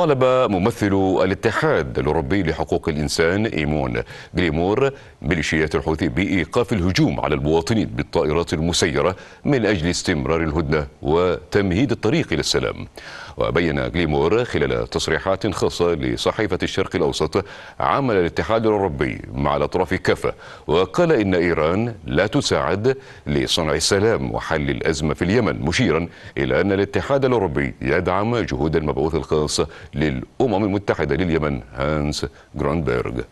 طالب ممثل الاتحاد الأوروبي لحقوق الإنسان إيمون غليمور ميليشيات الحوثي بإيقاف الهجوم على المواطنين بالطائرات المسيرة من أجل استمرار الهدنة وتمهيد الطريق الى السلام وبين غليمور خلال تصريحات خاصة لصحيفة الشرق الأوسط عمل الاتحاد الأوروبي مع الأطراف كافة وقال إن إيران لا تساعد لصنع السلام وحل الأزمة في اليمن مشيرا إلى أن الاتحاد الأوروبي يدعم جهود المبعوث الخاص للأمم المتحدة لليمن هانس جرانبرج